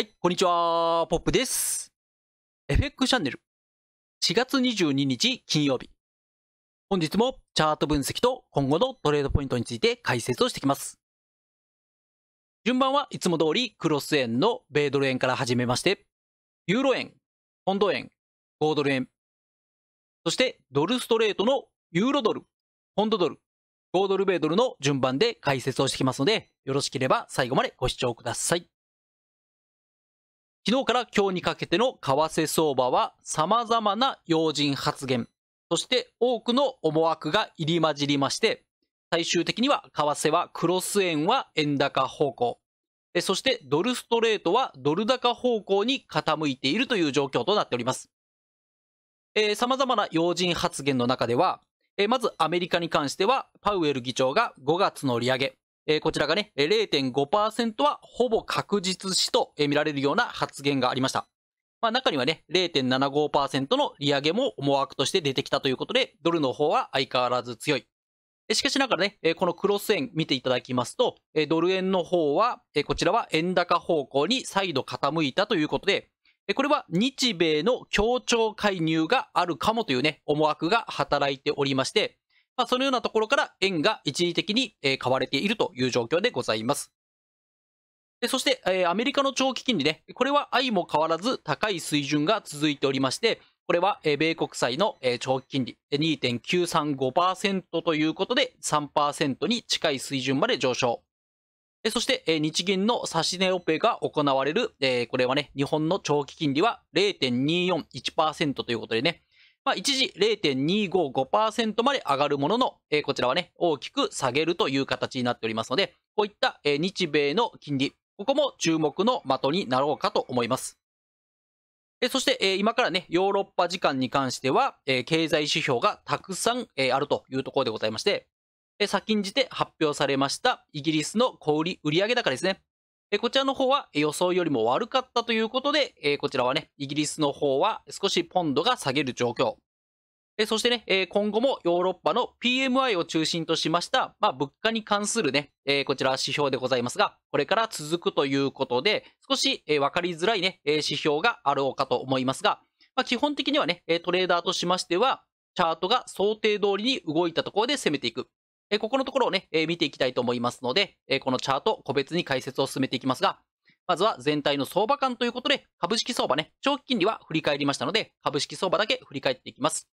はい、こんにちは、ポップです。FX チャンネル4月22日金曜日。本日もチャート分析と今後のトレードポイントについて解説をしてきます。順番はいつも通りクロス円の米ドル円から始めまして、ユーロ円、ポンド円、5ドル円、そしてドルストレートのユーロドル、ポンドドル、5ドル米ドルの順番で解説をしてきますので、よろしければ最後までご視聴ください。昨日から今日にかけての為替相場は様々な要人発言、そして多くの思惑が入り混じりまして、最終的には為替はクロス円は円高方向、そしてドルストレートはドル高方向に傾いているという状況となっております。えー、様々な要人発言の中では、えー、まずアメリカに関してはパウエル議長が5月の利上げ、えー、こちらがね、0.5%はほぼ確実しと見られるような発言がありました。まあ、中にはね、0.75%の利上げも思惑として出てきたということで、ドルの方は相変わらず強い。しかしながらね、このクロス円見ていただきますと、ドル円の方は、こちらは円高方向に再度傾いたということで、これは日米の協調介入があるかもというね、思惑が働いておりまして、まあ、そのようなところから円が一時的に買われているという状況でございます。でそして、えアメリカの長期金利ね、これは相も変わらず高い水準が続いておりまして、これは、え米国債の、え長期金利2.935%ということで3%に近い水準まで上昇。そして、日銀の指値オペが行われる、これはね、日本の長期金利は0.241%ということでね、まあ、一時0.255%まで上がるものの、えー、こちらはね、大きく下げるという形になっておりますので、こういった、えー、日米の金利、ここも注目の的になろうかと思います。えそして、え今からね、ヨーロッパ時間に関しては、え経済指標がたくさん、えあるというところでございまして、え先んじて発表されましたイギリスの小売売上高ですね。えこちらの方は予想よりも悪かったということで、えこちらはね、イギリスの方は少しポンドが下げる状況。えそしてね、え今後もヨーロッパの PMI を中心としました、まあ、物価に関するね、えこちら指標でございますが、これから続くということで、少し、え分かりづらいね、え指標があろうかと思いますが、まあ、基本的にはね、トレーダーとしましては、チャートが想定通りに動いたところで攻めていく。えここのところをね、え見ていきたいと思いますので、えこのチャート、個別に解説を進めていきますが、まずは全体の相場感ということで、株式相場ね、長期金利は振り返りましたので、株式相場だけ振り返っていきます。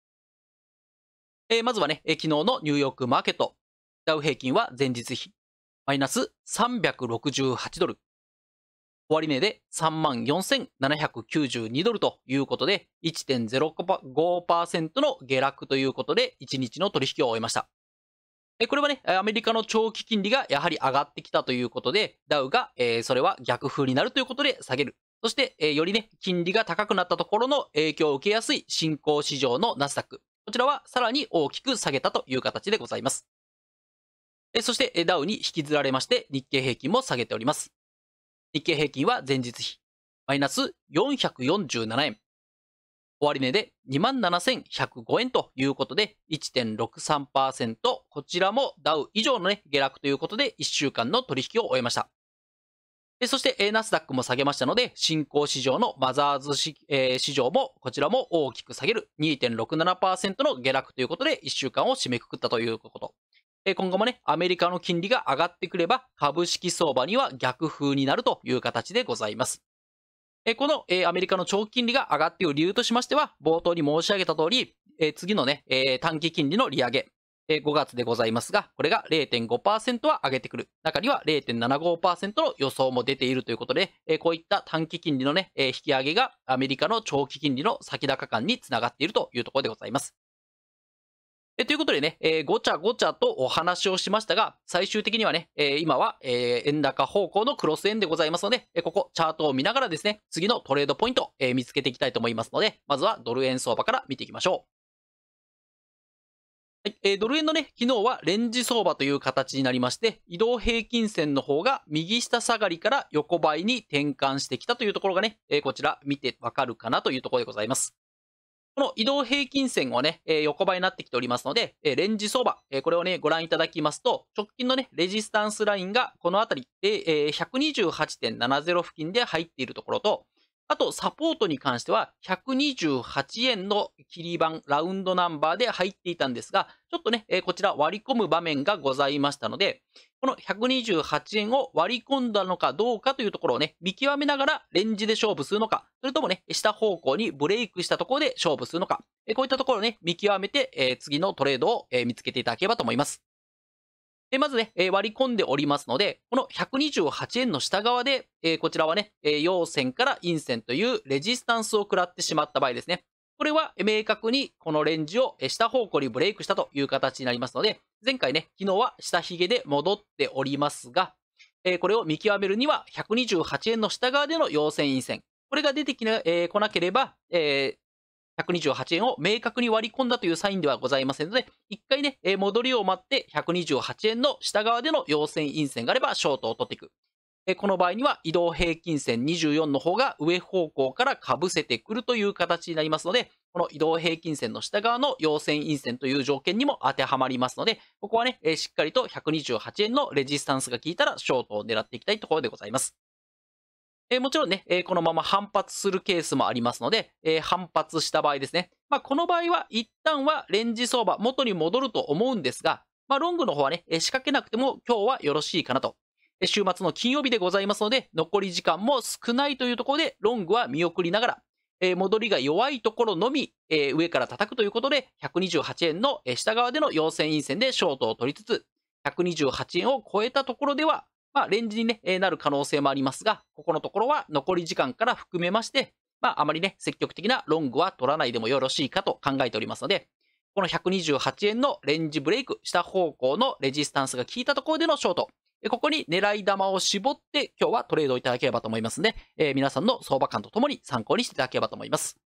えまずはね、え昨日のニューヨークマーケット、ダウ平均は前日比、マイナス368ドル。終値で34,792ドルということで、1.05%の下落ということで、1日の取引を終えました。これはね、アメリカの長期金利がやはり上がってきたということで、ダウが、えー、それは逆風になるということで下げる。そして、えー、よりね、金利が高くなったところの影響を受けやすい新興市場のナスダック。こちらはさらに大きく下げたという形でございます。えー、そして、ダウに引きずられまして、日経平均も下げております。日経平均は前日比、マイナス447円。終値で27,105円ということで、1.63%、こちらもダウ以上の、ね、下落ということで、1週間の取引を終えました。そして、ナスダックも下げましたので、新興市場のマザーズ市えー、市場も、こちらも大きく下げる2.67%の下落ということで、1週間を締めくくったということ。今後もね、アメリカの金利が上がってくれば、株式相場には逆風になるという形でございます。この、えアメリカの長期金利が上がっている理由としましては、冒頭に申し上げた通り、え次のね、え短期金利の利上げ、え5月でございますが、これが0.5%は上げてくる。中には0.75%の予想も出ているということで、えこういった短期金利のね、え引き上げがアメリカの長期金利の先高感につながっているというところでございます。えということでね、えー、ごちゃごちゃとお話をしましたが、最終的にはね、えー、今は、えー、円高方向のクロス円でございますので、えここチャートを見ながらですね、次のトレードポイント、え見つけていきたいと思いますので、まずはドル円相場から見ていきましょう。はい、えー、ドル円のね、昨日はレンジ相場という形になりまして、移動平均線の方が右下下がりから横ばいに転換してきたというところがね、えー、こちら見てわかるかなというところでございます。この移動平均線をね、え横ばいになってきておりますので、えレンジ相場、えこれをね、ご覧いただきますと、直近のね、レジスタンスラインがこの辺りで、え128.70付近で入っているところと、あと、サポートに関しては、128円の切り板、ラウンドナンバーで入っていたんですが、ちょっとね、こちら割り込む場面がございましたので、この128円を割り込んだのかどうかというところをね、見極めながらレンジで勝負するのか、それともね、下方向にブレイクしたところで勝負するのか、こういったところをね、見極めて、次のトレードを、見つけていただければと思います。で、まずね、えー、割り込んでおりますので、この128円の下側で、えー、こちらはね、えー、陽線から陰線というレジスタンスを食らってしまった場合ですね。これは明確にこのレンジを下方向にブレイクしたという形になりますので、前回ね、昨日は下髭で戻っておりますが、えー、これを見極めるには128円の下側での陽線陰線。これが出てきな、えー、来なければ、えー、128円を明確に割り込んだというサインではございませんので、一回ね、えー、戻りを待って128円の下側での陽線陰線があればショートを取っていく。えー、この場合には移動平均線24の方が上方向からかぶせてくるという形になりますので、この移動平均線の下側の陽線陰線という条件にも当てはまりますので、ここはね、えー、しっかりと128円のレジスタンスが効いたらショートを狙っていきたいところでございます。えー、もちろんね、えー、このまま反発するケースもありますので、えー、反発した場合ですね。まあ、この場合は一旦はレンジ相場元に戻ると思うんですが、まあ、ロングの方はね、え仕掛けなくても今日はよろしいかなと。週末の金曜日でございますので、残り時間も少ないというところで、ロングは見送りながら、え戻りが弱いところのみ、え上から叩くということで、128円の下側での陽線陰線でショートを取りつつ、128円を超えたところでは、まあ、レンジに、ねえなる可能性もありますが、ここのところは残り時間から含めまして、まあ、あまりね、積極的なロングは取らないでもよろしいかと考えておりますので、この128円のレンジブレイク、下方向のレジスタンスが効いたところでのショート、ここに狙い玉を絞って、今日はトレードいただければと思いますので、えー、皆さんの相場感とともに参考にしていただければと思います。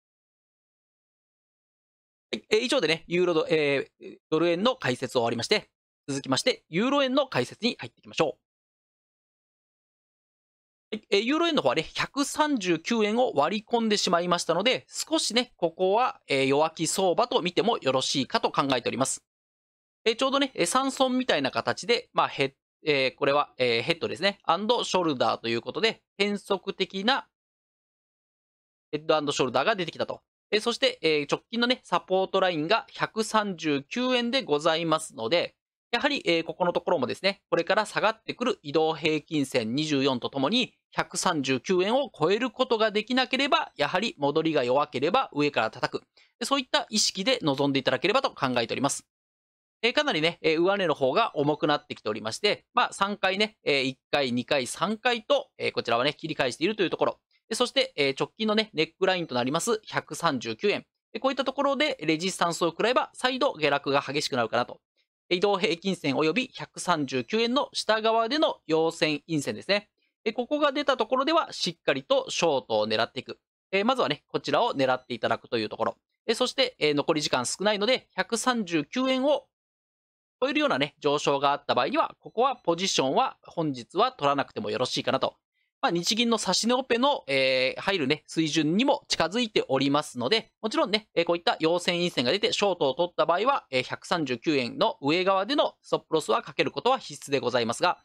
はい、えー、以上でね、ユーロド、えー、ドル円の解説を終わりまして、続きまして、ユーロ円の解説に入っていきましょう。えユーロ円の方はね、139円を割り込んでしまいましたので、少しね、ここは、え弱気相場と見てもよろしいかと考えております。えちょうどね、三尊みたいな形で、まあ、ヘッ、えー、これは、えー、ヘッドですね、アンドショルダーということで、変則的なヘッドショルダーが出てきたと。えそして、えー、直近のね、サポートラインが139円でございますので、やはり、えー、ここのところもですね、これから下がってくる移動平均線24とともに、139円を超えることができなければ、やはり戻りが弱ければ上から叩く。そういった意識で臨んでいただければと考えております。えかなりね、え上値の方が重くなってきておりまして、まあ3回ね、え1回、2回、3回と、えこちらはね、切り返しているというところ。そして、え直近のね、ネックラインとなります139円。こういったところでレジスタンスを食らえば、再度下落が激しくなるかなと。移動平均線及び139円の下側での陽線陰線ですね。ここが出たところでは、しっかりとショートを狙っていく。まずはね、こちらを狙っていただくというところ。そして、残り時間少ないので、139円を超えるようなね、上昇があった場合には、ここはポジションは本日は取らなくてもよろしいかなと。まあ、日銀の指し値オペの、えー、入るね、水準にも近づいておりますので、もちろんね、こういった陽線陰線が出てショートを取った場合は、139円の上側でのストップロスはかけることは必須でございますが、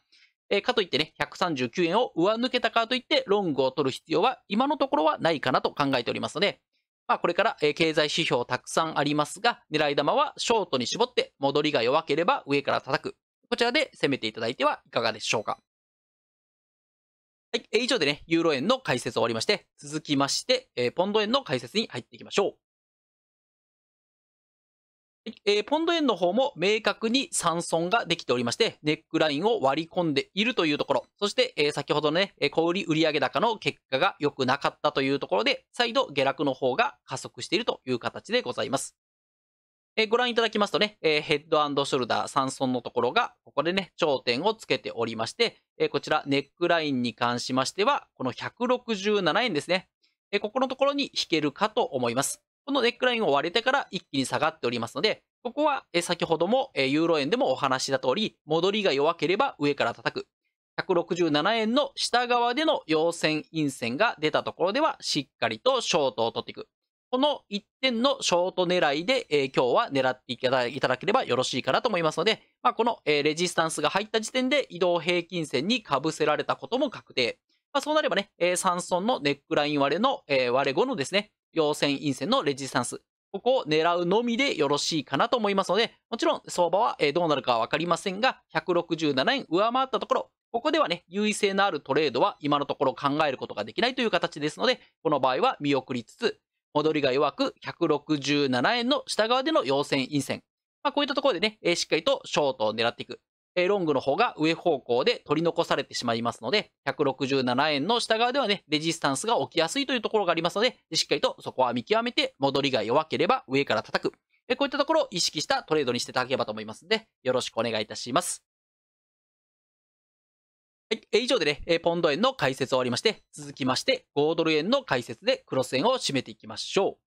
えー、かといってね、139円を上抜けたからといって、ロングを取る必要は今のところはないかなと考えておりますので、まあ、これから、えー、経済指標たくさんありますが、狙い玉はショートに絞って、戻りが弱ければ上から叩く。こちらで攻めていただいてはいかがでしょうか。はい、えー、以上でね、ユーロ円の解説を終わりまして、続きまして、えー、ポンド円の解説に入っていきましょう。えー、ポンド円の方も明確に三損ができておりまして、ネックラインを割り込んでいるというところ、そして、えー、先ほどのね、小売売上高の結果が良くなかったというところで、再度下落の方が加速しているという形でございます。えー、ご覧いただきますとね、えヘッドショルダー三尊のところが、ここでね、頂点をつけておりまして、えこちらネックラインに関しましては、この167円ですね。えここのところに引けるかと思います。このネックラインを割れてから一気に下がっておりますので、ここは先ほどもユーロ円でもお話しした通り、戻りが弱ければ上から叩く。167円の下側での陽線陰線が出たところでは、しっかりとショートを取っていく。この1点のショート狙いで、えー、今日は狙っていただければよろしいかなと思いますので、まあ、この、えー、レジスタンスが入った時点で移動平均線にかぶせられたことも確定。まあ、そうなればね、えー、三のネックライン割れの、えー、割れ後のですね、陽線陰線のレジスタンス、ここを狙うのみでよろしいかなと思いますので、もちろん相場は、えー、どうなるかはわかりませんが、167円上回ったところ、ここではね、優位性のあるトレードは今のところ考えることができないという形ですので、この場合は見送りつつ、戻りが弱く167円の下側での陽線陰線。まあ、こういったところでね、えー、しっかりとショートを狙っていく。ロングの方が上方向で取り残されてしまいますので、167円の下側ではね、レジスタンスが起きやすいというところがありますので、しっかりとそこは見極めて、戻りが弱ければ上から叩く。こういったところを意識したトレードにしていただければと思いますので、よろしくお願いいたします。はい、以上でね、ポンド円の解説を終わりまして、続きまして、5ドル円の解説でクロス円を締めていきましょう。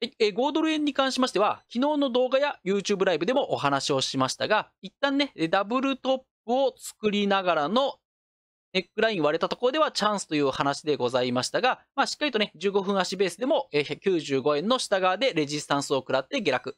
え5ドル円に関しましては、昨日の動画や YouTube ライブでもお話をしましたが、一旦ね、ダブルトップを作りながらのネックライン割れたところではチャンスという話でございましたが、まあ、しっかりとね、15分足ベースでも195円の下側でレジスタンスを食らって下落。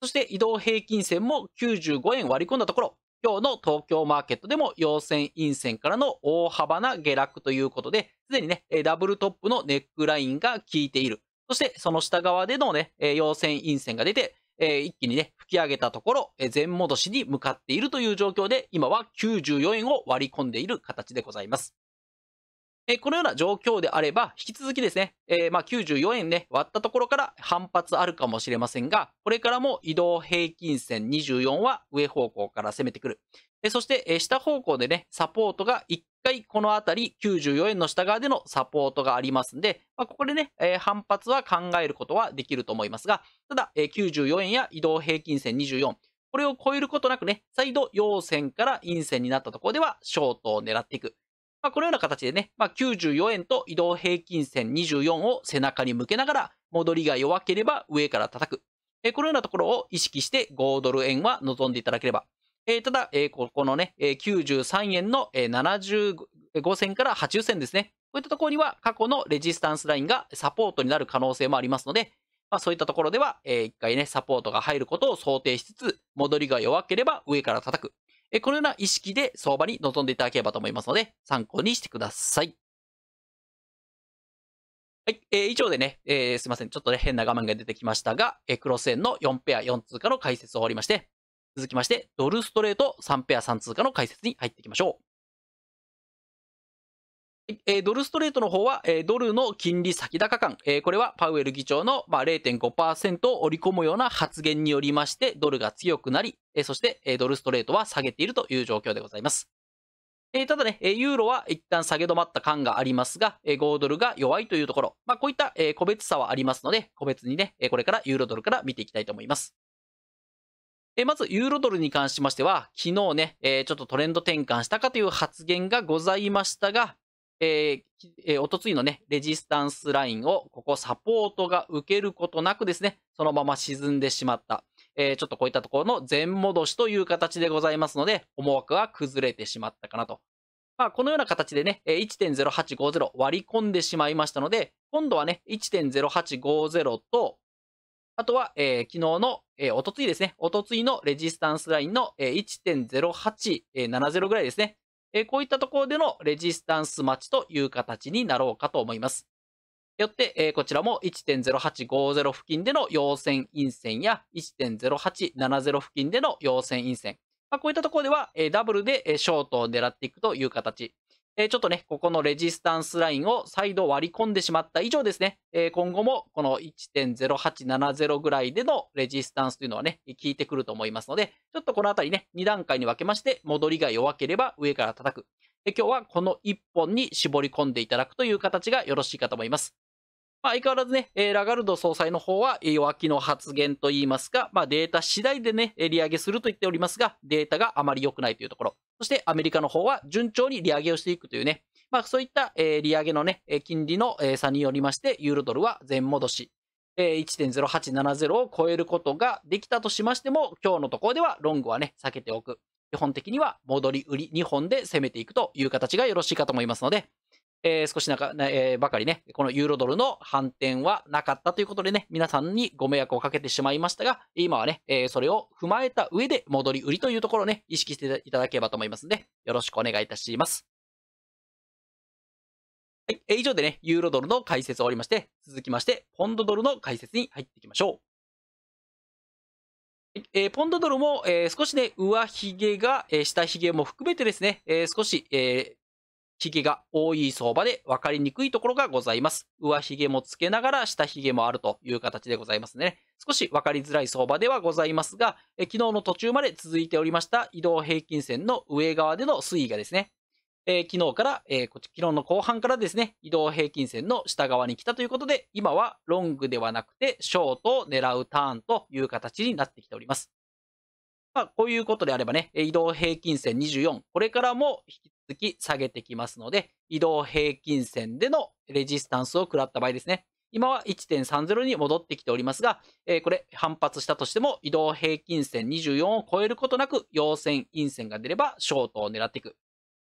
そして移動平均線も95円割り込んだところ、今日の東京マーケットでも陽線、陰線からの大幅な下落ということで、すでにね、ダブルトップのネックラインが効いている。そして、その下側でのね、陽線陰線が出て、えー、一気にね、吹き上げたところ、えー、前戻しに向かっているという状況で、今は94円を割り込んでいる形でございます。えー、このような状況であれば、引き続きですね、えー、まあ94円ね、割ったところから反発あるかもしれませんが、これからも移動平均線24は上方向から攻めてくる。そして、下方向でね、サポートが1回このあたり94円の下側でのサポートがありますんで、まあ、ここでね、反発は考えることはできると思いますが、ただ、94円や移動平均線24、これを超えることなくね、再度陽線から陰線になったところではショートを狙っていく。まあ、このような形でね、まあ、94円と移動平均線24を背中に向けながら、戻りが弱ければ上から叩く。このようなところを意識して5ドル円は望んでいただければえー、ただ、えー、ここのね、えー、93円の、えー、75銭から80銭ですね。こういったところには過去のレジスタンスラインがサポートになる可能性もありますので、まあ、そういったところでは、えー、一回ね、サポートが入ることを想定しつつ、戻りが弱ければ上から叩く。えー、このような意識で相場に臨んでいただければと思いますので、参考にしてください。はい、えー、以上でね、えー、すいません。ちょっとね、変な画面が出てきましたが、えー、クロス円の4ペア4通貨の解説を終わりまして、続きまして、ドルストレート3ペア3通貨の解説に入っていきましょう。えドルストレートの方は、えドルの金利先高感、えこれはパウエル議長の、ま0.5%を織り込むような発言によりまして、ドルが強くなり、えそして、えドルストレートは下げているという状況でございます。えただね、ユーロは一旦下げ止まった感がありますが、え5ドルが弱いというところ、まあ、こういった、え個別差はありますので、個別にね、これからユーロドルから見ていきたいと思います。えまず、ユーロドルに関しましては、昨日ね、えちょっとトレンド転換したかという発言がございましたが、えーえー、おとついのね、レジスタンスラインを、ここサポートが受けることなくですね、そのまま沈んでしまった。えー、ちょっとこういったところの全戻しという形でございますので、思惑は崩れてしまったかなと。まあ、このような形でね、1.0850割り込んでしまいましたので、今度はね、1.0850とあとは、えー、昨日の、えー、おとついですね、おとついのレジスタンスラインの、えー、1.0870ぐらいですね、えー、こういったところでのレジスタンス待ちという形になろうかと思います。よって、えー、こちらも1.0850付近での陽線陰線や1.0870付近での陽線陰線。まあ、こういったところでは、えー、ダブルで、えー、ショートを狙っていくという形。えちょっとね、ここのレジスタンスラインを再度割り込んでしまった以上ですね、え今後もこの1.0870ぐらいでのレジスタンスというのはね、効いてくると思いますので、ちょっとこのあたりね、2段階に分けまして、戻りが弱ければ上から叩く。え今日はこの1本に絞り込んでいただくという形がよろしいかと思います。まあ、相変わらずね、えラガルド総裁の方は弱気の発言といいますか、まあ、データ次第でね、利上げすると言っておりますが、データがあまり良くないというところ。そしてアメリカの方は順調に利上げをしていくというね、まあ、そういった、えー、利上げの、ね、金利の、差によりまして、ユーロドルは全戻し、えー、1.0870を超えることができたとしましても、今日のところではロングはね、避けておく。基本的には戻り売り2本で攻めていくという形がよろしいかと思いますので、えー、少しなか、えー、ばかりね、このユーロドルの反転はなかったということでね、皆さんにご迷惑をかけてしまいましたが、今はね、えー、それを踏まえた上で戻り売りというところをね、意識していただければと思いますので、よろしくお願いいたします。はい、えー、以上でね、ユーロドルの解説を終わりまして、続きまして、ポンドドルの解説に入っていきましょう。えー、ポンドドルも、えー、少しね、上髭が、えー、下髭も含めてですね、えー、少し、え髭が多い相場で分かりにくいところがございます。上髭もつけながら下髭もあるという形でございますね。少し分かりづらい相場ではございますが、え昨日の途中まで続いておりました移動平均線の上側での推移がですね、えー、昨日から、えー、こっち、昨日の後半からですね、移動平均線の下側に来たということで、今はロングではなくて、ショートを狙うターンという形になってきております。まあ、こういうことであればね、移動平均線24、これからも引き続き下げてきますので、移動平均線でのレジスタンスを食らった場合ですね。今は1.30に戻ってきておりますが、えー、これ反発したとしても移動平均線24を超えることなく陽線、陰線が出ればショートを狙っていく。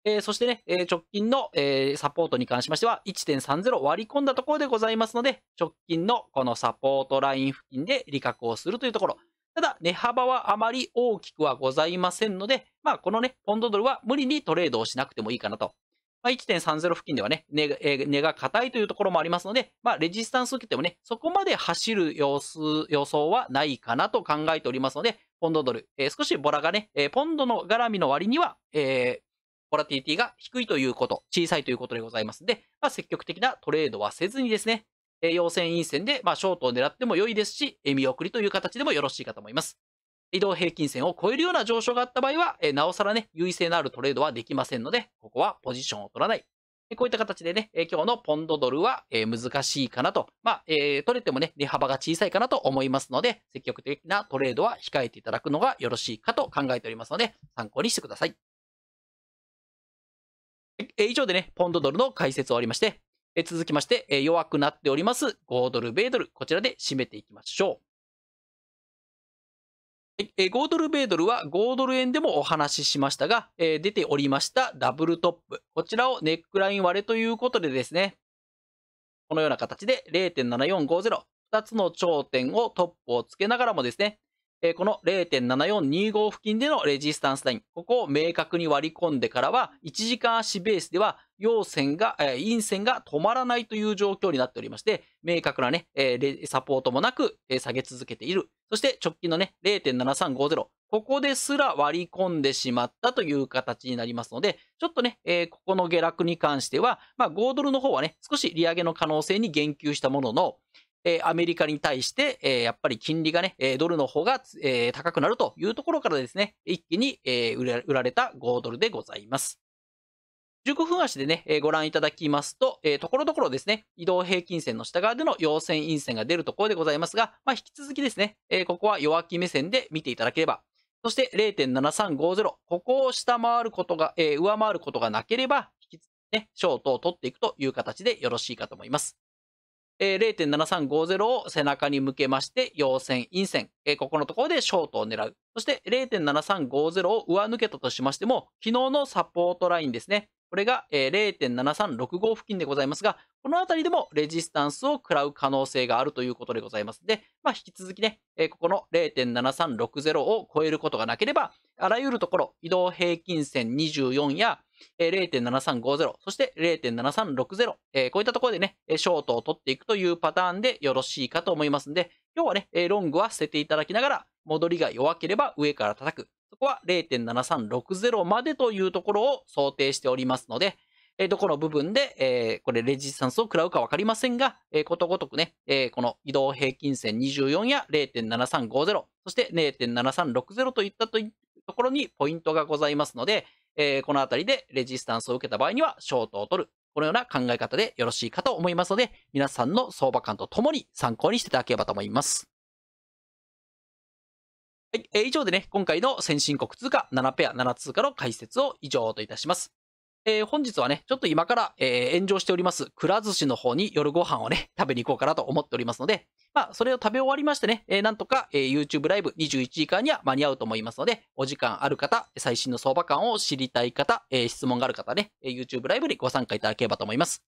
えー、そしてね、えー、直近の、えサポートに関しましては1.30割り込んだところでございますので、直近のこのサポートライン付近で利確をするというところ、ただ、値幅はあまり大きくはございませんので、まあ、このね、ポンドドルは無理にトレードをしなくてもいいかなと。まあ、1.30付近ではね、値、が硬いというところもありますので、まあ、レジスタンス受けてもね、そこまで走る様子、予想はないかなと考えておりますので、ポンドドル、えー、少しボラがね、えー、ポンドの絡みの割には、えー、ボラティリティが低いということ、小さいということでございますので、まあ、積極的なトレードはせずにですね、陽線陰線で、まあ、ショートを狙っても良いですし、見送りという形でもよろしいかと思います。移動平均線を超えるような上昇があった場合は、なおさらね、優位性のあるトレードはできませんので、ここはポジションを取らない。こういった形でね、今日のポンドドルは難しいかなと、まあ、えー、取れてもね、値幅が小さいかなと思いますので、積極的なトレードは控えていただくのがよろしいかと考えておりますので、参考にしてください。以上でね、ポンドドルの解説を終わりまして、え続きまして、え弱くなっております5ドル、米ドル、こちらで締めていきましょう。え5ドル米ドルは5ドル円でもお話ししましたが、え出ておりましたダブルトップ。こちらをネックライン割れということでですね、このような形で0.7450、2つの頂点をトップをつけながらもですね、えー、この0.7425付近でのレジスタンスライン、ここを明確に割り込んでからは、1時間足ベースでは、陽線が、えー、陰線が止まらないという状況になっておりまして、明確なね、えー、サポートもなく、えー、下げ続けている。そして直近のね、0.7350。ここですら割り込んでしまったという形になりますので、ちょっとね、えー、ここの下落に関しては、まあ、5ドルの方はね、少し利上げの可能性に言及したものの、えアメリカに対して、えやっぱり金利がね、ドルの方が、え高くなるというところからですね、一気に、え売られた5ドルでございます。15分足でね、えご覧いただきますと、えー、ところどころですね、移動平均線の下側での陽線陰線が出るところでございますが、まあ、引き続きですね、えー、ここは弱気目線で見ていただければ、そして0.7350、ここを下回ることが、えー、上回ることがなければ、引き続きね、ショートを取っていくという形でよろしいかと思います。えー、0.7350を背中に向けまして、陽線、陰線、えー、ここのところでショートを狙う。そして0.7350を上抜けたとしましても、昨日のサポートラインですね。これが、えー、0.7365付近でございますが、この辺りでもレジスタンスを食らう可能性があるということでございますので、まあ、引き続きね、えー、ここの0.7360を超えることがなければ、あらゆるところ、移動平均線24や、0.7350、そして0.7360、えー、こういったところでね、ショートを取っていくというパターンでよろしいかと思いますんで、今日はね、ロングは捨てていただきながら、戻りが弱ければ上から叩く。そこは0.7360までというところを想定しておりますので、どこの部分で、えー、これレジスタンスを食らうか分かりませんが、えー、ことごとくね、えー、この移動平均線24や0.7350、そして0.7360といったところにポイントがございますので、えー、このあたりでレジスタンスを受けた場合にはショートを取る。このような考え方でよろしいかと思いますので、皆さんの相場感とともに参考にしていただければと思います。はい、えー、以上でね、今回の先進国通貨7ペア7通貨の解説を以上といたします。えー、本日はね、ちょっと今から、えー、炎上しております、くら寿司の方に夜ご飯をね、食べに行こうかなと思っておりますので、まあ、それを食べ終わりましてね、えー、なんとか、え YouTube ライブ21時間には間に合うと思いますので、お時間ある方、最新の相場感を知りたい方、え質問がある方ね、YouTube ライブにご参加いただければと思います。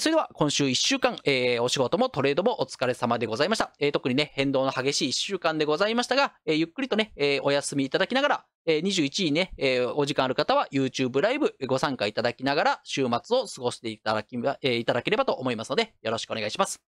それでは今週1週間、えー、お仕事もトレードもお疲れ様でございました。えー、特にね、変動の激しい1週間でございましたが、えー、ゆっくりとね、えお休みいただきながら、え21位ね、えお時間ある方は YouTube ライブご参加いただきながら、週末を過ごしていただき、えいただければと思いますので、よろしくお願いします。